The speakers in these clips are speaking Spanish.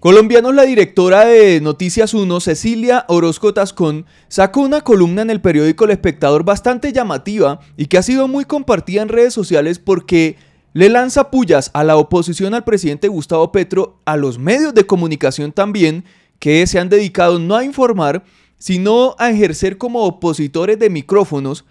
Colombianos, la directora de Noticias 1, Cecilia Orozco Tascón, sacó una columna en el periódico El Espectador bastante llamativa y que ha sido muy compartida en redes sociales porque le lanza pullas a la oposición al presidente Gustavo Petro, a los medios de comunicación también, que se han dedicado no a informar, sino a ejercer como opositores de micrófonos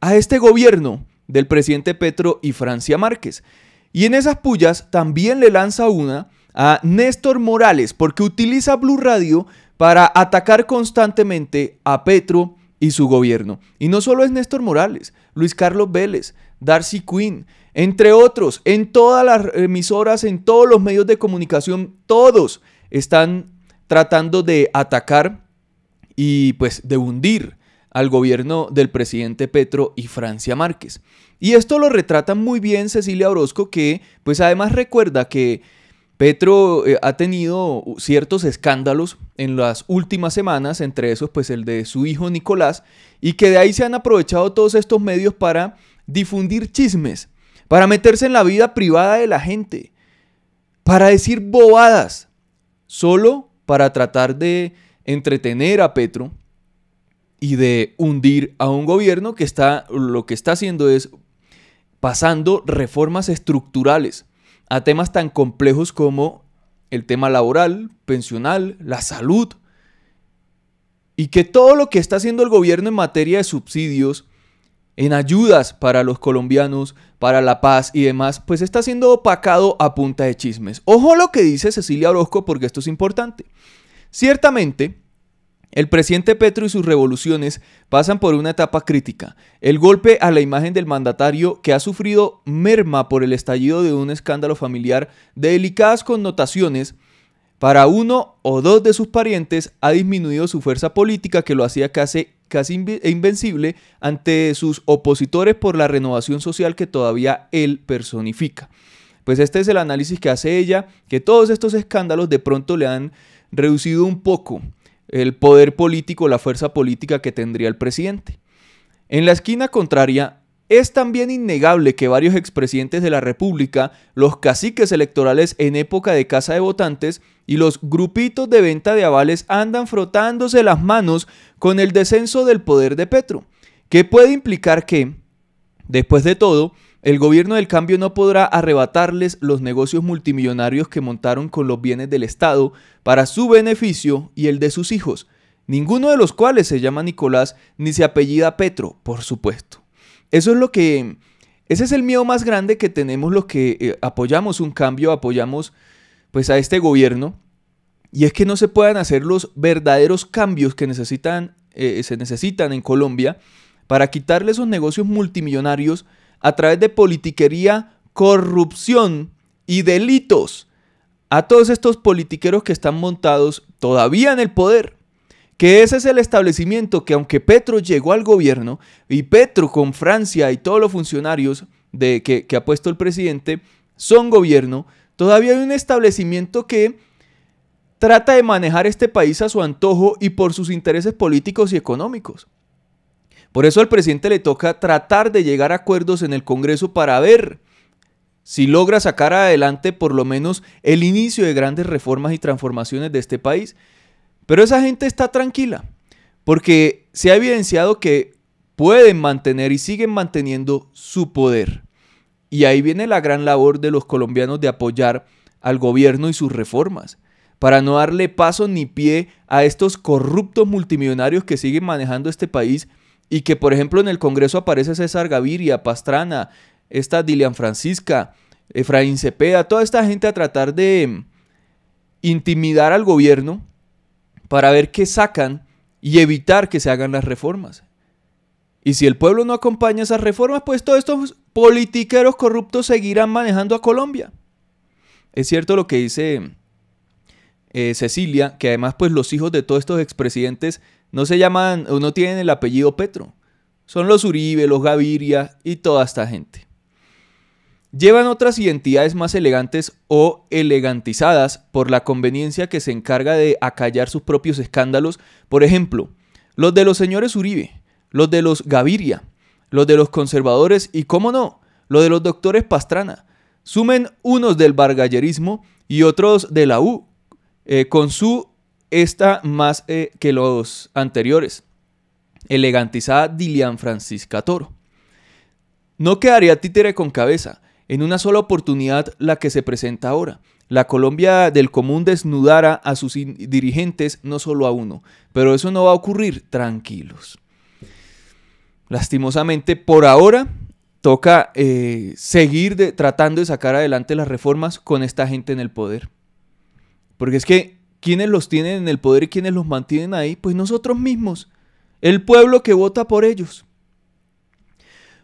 a este gobierno del presidente Petro y Francia Márquez. Y en esas pullas también le lanza una a Néstor Morales porque utiliza Blue Radio para atacar constantemente a Petro y su gobierno. Y no solo es Néstor Morales, Luis Carlos Vélez, Darcy Quinn, entre otros, en todas las emisoras, en todos los medios de comunicación, todos están tratando de atacar y pues de hundir al gobierno del presidente Petro y Francia Márquez. Y esto lo retrata muy bien Cecilia Orozco, que pues además recuerda que Petro eh, ha tenido ciertos escándalos en las últimas semanas, entre esos pues el de su hijo Nicolás, y que de ahí se han aprovechado todos estos medios para difundir chismes, para meterse en la vida privada de la gente, para decir bobadas, solo para tratar de entretener a Petro y de hundir a un gobierno que está lo que está haciendo es pasando reformas estructurales a temas tan complejos como el tema laboral, pensional, la salud, y que todo lo que está haciendo el gobierno en materia de subsidios, en ayudas para los colombianos, para la paz y demás, pues está siendo opacado a punta de chismes. Ojo lo que dice Cecilia Orozco porque esto es importante. Ciertamente, el presidente Petro y sus revoluciones pasan por una etapa crítica. El golpe a la imagen del mandatario que ha sufrido merma por el estallido de un escándalo familiar de delicadas connotaciones para uno o dos de sus parientes ha disminuido su fuerza política que lo hacía casi, e invencible ante sus opositores por la renovación social que todavía él personifica. Pues este es el análisis que hace ella, que todos estos escándalos de pronto le han reducido un poco el poder político, la fuerza política que tendría el presidente. En la esquina contraria, es también innegable que varios expresidentes de la República, los caciques electorales en época de casa de votantes y los grupitos de venta de avales andan frotándose las manos con el descenso del poder de Petro, que puede implicar que, después de todo, el gobierno del cambio no podrá arrebatarles los negocios multimillonarios que montaron con los bienes del Estado para su beneficio y el de sus hijos, ninguno de los cuales se llama Nicolás ni se apellida Petro, por supuesto. Eso es lo que... Ese es el miedo más grande que tenemos los que eh, apoyamos un cambio, apoyamos pues a este gobierno, y es que no se puedan hacer los verdaderos cambios que eh, se necesitan en Colombia para quitarle esos negocios multimillonarios a través de politiquería, corrupción y delitos a todos estos politiqueros que están montados todavía en el poder. Que ese es el establecimiento que aunque Petro llegó al gobierno y Petro con Francia y todos los funcionarios de, que, que ha puesto el presidente son gobierno, todavía hay un establecimiento que trata de manejar este país a su antojo y por sus intereses políticos y económicos. Por eso al presidente le toca tratar de llegar a acuerdos en el Congreso para ver si logra sacar adelante por lo menos el inicio de grandes reformas y transformaciones de este país. Pero esa gente está tranquila, porque se ha evidenciado que pueden mantener y siguen manteniendo su poder. Y ahí viene la gran labor de los colombianos de apoyar al gobierno y sus reformas, para no darle paso ni pie a estos corruptos multimillonarios que siguen manejando este país y que, por ejemplo, en el Congreso aparece César Gaviria, Pastrana, esta Dilian Francisca, Efraín Cepeda, toda esta gente a tratar de mm, intimidar al gobierno para ver qué sacan y evitar que se hagan las reformas. Y si el pueblo no acompaña esas reformas, pues todos estos politiqueros corruptos seguirán manejando a Colombia. Es cierto lo que dice eh, Cecilia, que además pues los hijos de todos estos expresidentes no se llaman o no tienen el apellido Petro. Son los Uribe, los Gaviria y toda esta gente. Llevan otras identidades más elegantes o elegantizadas por la conveniencia que se encarga de acallar sus propios escándalos. Por ejemplo, los de los señores Uribe, los de los Gaviria, los de los conservadores y, cómo no, los de los doctores Pastrana. Sumen unos del bargallerismo y otros de la U, eh, con su esta más eh, que los anteriores. Elegantizada Dilian Francisca Toro. No quedaría títere con cabeza. En una sola oportunidad la que se presenta ahora. La Colombia del común desnudara a sus dirigentes, no solo a uno. Pero eso no va a ocurrir, tranquilos. Lastimosamente, por ahora, toca eh, seguir tratando de sacar adelante las reformas con esta gente en el poder. Porque es que ¿Quiénes los tienen en el poder y quiénes los mantienen ahí? Pues nosotros mismos, el pueblo que vota por ellos.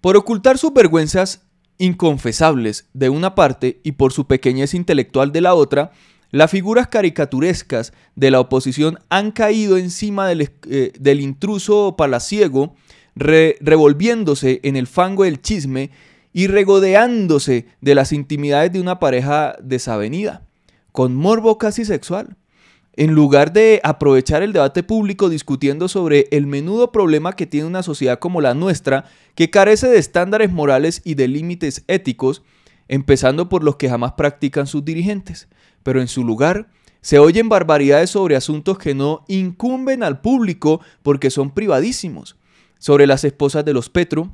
Por ocultar sus vergüenzas inconfesables de una parte y por su pequeñez intelectual de la otra, las figuras caricaturescas de la oposición han caído encima del, eh, intruso palaciego, revolviéndose en el fango del chisme y regodeándose de las intimidades de una pareja desavenida, con morbo casi sexual. En lugar de aprovechar el debate público discutiendo sobre el menudo problema que tiene una sociedad como la nuestra, que carece de estándares morales y de límites éticos, empezando por los que jamás practican sus dirigentes. Pero en su lugar, se oyen barbaridades sobre asuntos que no incumben al público porque son privadísimos, sobre las esposas de los Petro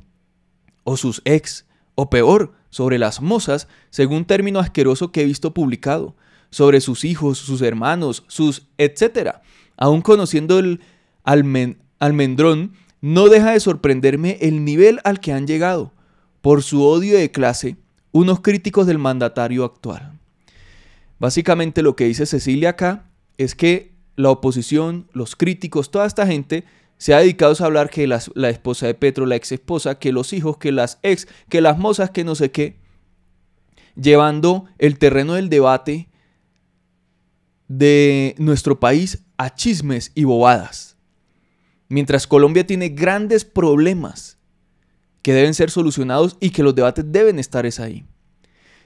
o sus ex, o peor, sobre las mozas, según término asqueroso que he visto publicado sobre sus hijos, sus hermanos, sus etc. Aún conociendo el almendrón, no deja de sorprenderme el nivel al que han llegado, por su odio de clase, unos críticos del mandatario actual. Básicamente lo que dice Cecilia acá es que la oposición, los críticos, toda esta gente se ha dedicado a hablar que la esposa de Petro, la ex esposa, que los hijos, que las ex, que las mozas, que no sé qué, llevando el terreno del debate de nuestro país a chismes y bobadas. Mientras Colombia tiene grandes problemas que deben ser solucionados y que los debates deben estar es ahí.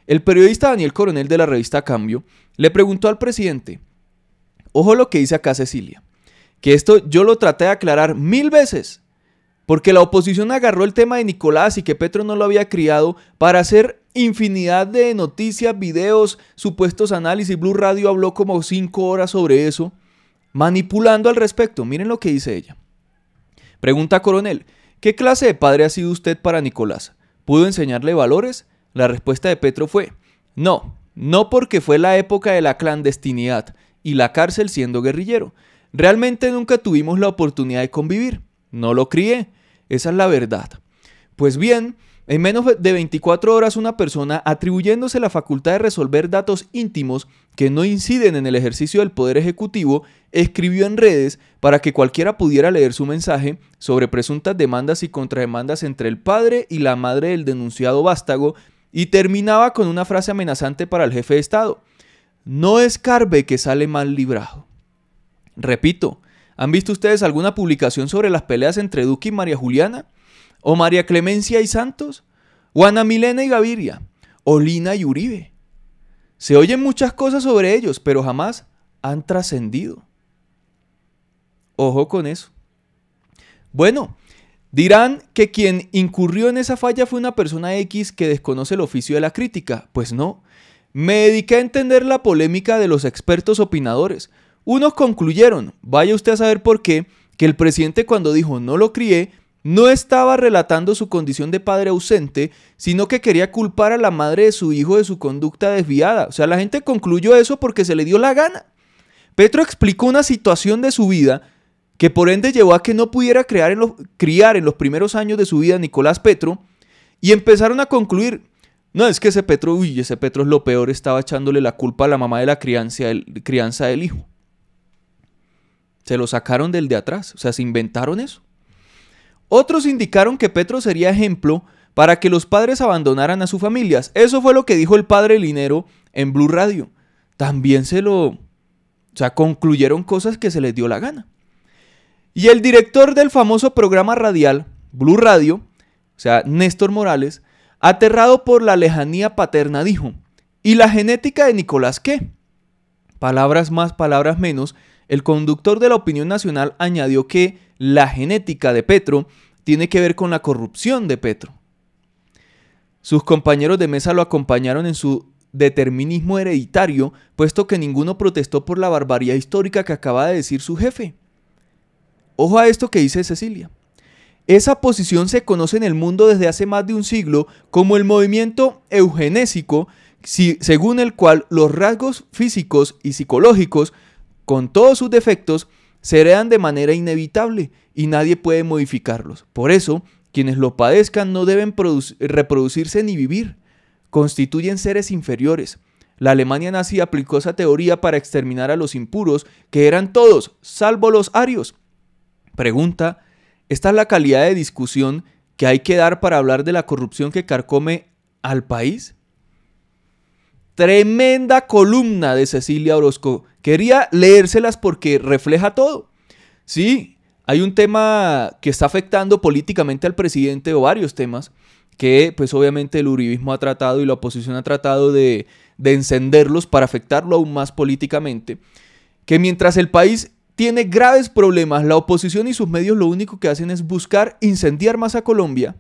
El periodista Daniel Coronel de la revista Cambio le preguntó al presidente, ojo lo que dice acá Cecilia, que esto yo lo traté de aclarar mil veces, porque la oposición agarró el tema de Nicolás y que Petro no lo había criado para hacer infinidad de noticias, videos, supuestos análisis. Blue Radio habló como cinco horas sobre eso, manipulando al respecto. Miren lo que dice ella. Pregunta coronel, ¿qué clase de padre ha sido usted para Nicolás? ¿Pudo enseñarle valores? La respuesta de Petro fue, no, no porque fue la época de la clandestinidad y la cárcel siendo guerrillero. Realmente nunca tuvimos la oportunidad de convivir. No lo crié. Esa es la verdad. Pues bien, en menos de 24 horas una persona atribuyéndose la facultad de resolver datos íntimos que no inciden en el ejercicio del poder ejecutivo escribió en redes para que cualquiera pudiera leer su mensaje sobre presuntas demandas y contrademandas entre el padre y la madre del denunciado vástago y terminaba con una frase amenazante para el jefe de Estado. No es carbe que sale mal librado. Repito, ¿han visto ustedes alguna publicación sobre las peleas entre Duque y María Juliana? o María Clemencia y Santos, o Ana Milena y Gaviria, o Lina y Uribe. Se oyen muchas cosas sobre ellos, pero jamás han trascendido. Ojo con eso. Bueno, dirán que quien incurrió en esa falla fue una persona X que desconoce el oficio de la crítica. Pues no. Me dediqué a entender la polémica de los expertos opinadores. Unos concluyeron, vaya usted a saber por qué, que el presidente cuando dijo no lo crié no estaba relatando su condición de padre ausente, sino que quería culpar a la madre de su hijo de su conducta desviada. O sea, la gente concluyó eso porque se le dio la gana. Petro explicó una situación de su vida que por ende llevó a que no pudiera criar en los primeros años de su vida a Nicolás Petro, y empezaron a concluir, no, es que ese Petro, uy, ese Petro es lo peor, estaba echándole la culpa a la mamá de la crianza, crianza del hijo. Se lo sacaron del de atrás, o sea, se inventaron eso. Otros indicaron que Petro sería ejemplo para que los padres abandonaran a sus familias. Eso fue lo que dijo el padre Linero en Blue Radio. También se lo... O sea, concluyeron cosas que se les dio la gana. Y el director del famoso programa radial, Blue Radio, o sea, Néstor Morales, aterrado por la lejanía paterna, dijo, ¿y la genética de Nicolás qué? Palabras más, palabras menos, el conductor de la opinión nacional añadió que la genética de Petro tiene que ver con la corrupción de Petro. Sus compañeros de mesa lo acompañaron en su determinismo hereditario, puesto que ninguno protestó por la barbaridad histórica que acaba de decir su jefe. Ojo a esto que dice Cecilia. Esa posición se conoce en el mundo desde hace más de un siglo como el movimiento eugenésico, según el cual los rasgos físicos y psicológicos con todos sus defectos, se heredan de manera inevitable y nadie puede modificarlos. Por eso, quienes lo padezcan no deben reproducirse ni vivir. Constituyen seres inferiores. La Alemania nazi aplicó esa teoría para exterminar a los impuros, que eran todos, salvo los arios. Pregunta, ¿esta es la calidad de discusión que hay que dar para hablar de la corrupción que carcome al país? Tremenda columna de Cecilia Orozco Quería leérselas porque refleja todo. Sí, hay un tema que está afectando políticamente al presidente o varios temas que pues obviamente el uribismo ha tratado y la oposición ha tratado de, encenderlos para afectarlo aún más políticamente. Que mientras el país tiene graves problemas, la oposición y sus medios lo único que hacen es buscar incendiar más a Colombia,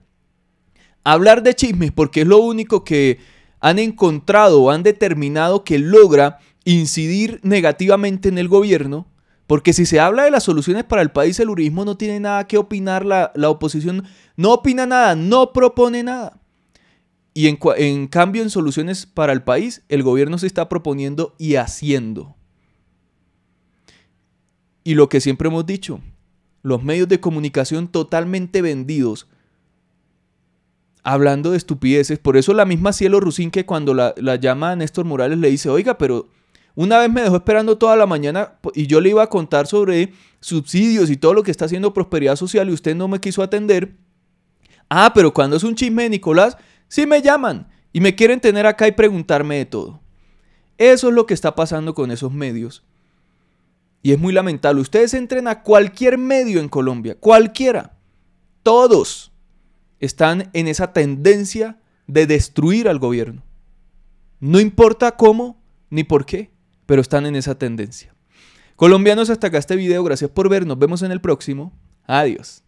hablar de chismes porque es lo único que han encontrado o han determinado que logra incidir negativamente en el gobierno, porque si se habla de las soluciones para el país, el uribismo no tiene nada que opinar, la, oposición no opina nada, no propone nada. Y en, cambio, en soluciones para el país, el gobierno se está proponiendo y haciendo. Y lo que siempre hemos dicho, los medios de comunicación totalmente vendidos, hablando de estupideces. Por eso la misma Cielo Rusín que cuando la, la llama a Néstor Morales le dice, oiga, pero una vez me dejó esperando toda la mañana y yo le iba a contar sobre subsidios y todo lo que está haciendo Prosperidad Social y usted no me quiso atender. Ah, pero cuando es un chisme de Nicolás, sí me llaman y me quieren tener acá y preguntarme de todo. Eso es lo que está pasando con esos medios. Y es muy lamentable. Ustedes entren a cualquier medio en Colombia, cualquiera. Todos están en esa tendencia de destruir al gobierno. No importa cómo ni por qué pero están en esa tendencia. Colombianos, hasta acá este video. Gracias por ver. Nos vemos en el próximo. Adiós.